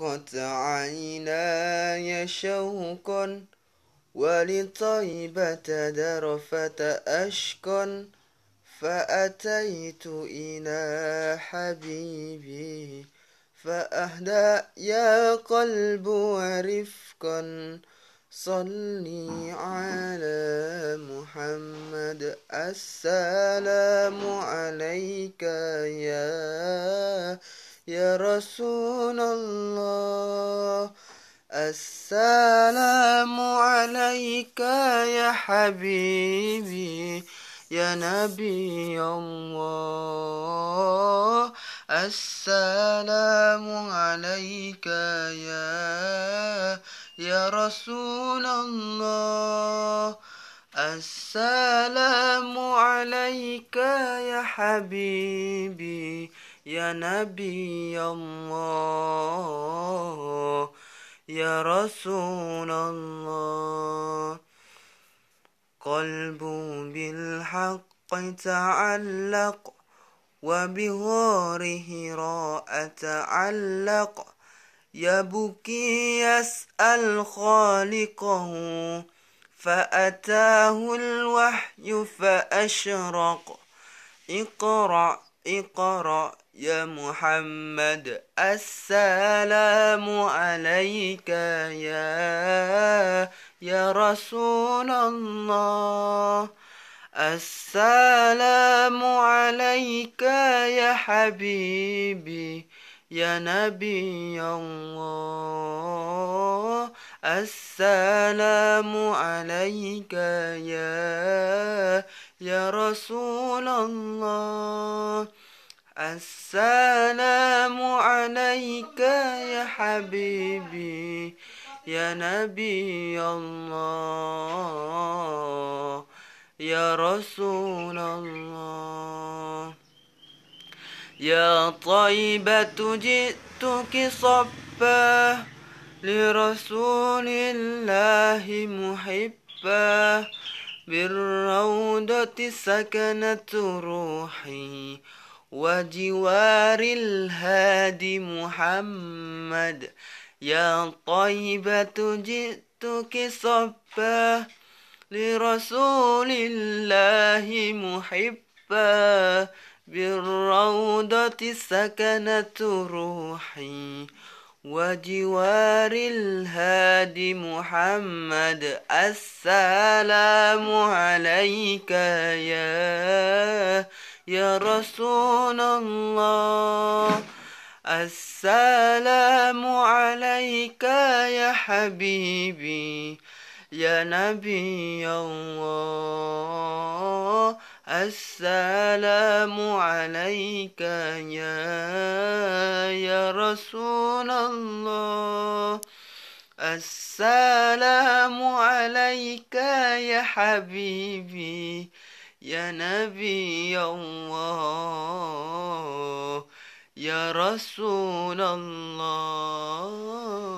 دقت عيناي شوقا ولطيبة درفة أشقا فأتيت إلى حبيبي فأهدى يا قلب ورفقا صلي على محمد السلام عليك يا يا رسول الله السلام عليك يا حبيبي يا نبي الله السلام عليك يا يا رسول الله السلام عليك يا حبيبي يا نبي الله يا رسول الله قلب بالحق تعلق وبغاره راء تعلق يبكي يسأل خالقه فأتاه الوحي فأشرق اقرأ اقرأ يا محمد السلام عليك يا يا رسول الله السلام عليك يا حبيبي يا نبي الله السلام عليك يا يا رسول الله السلام عليك يا حبيبي يا نبي الله يا رسول الله يا طيبة جئتك صبا لرسول الله محبا بالروضة سكنت روحي وجوار الهادي محمد يا طيبة جئتك صبا لرسول الله محبا بالروضة سكنت روحي وجوار الهادي محمد السلام عليك يا يا رسول الله السلام عليك يا حبيبي يا نبي الله السلام عليك يا يا رسول الله السلام عليك يا حبيبي يا نبي الله يا رسول الله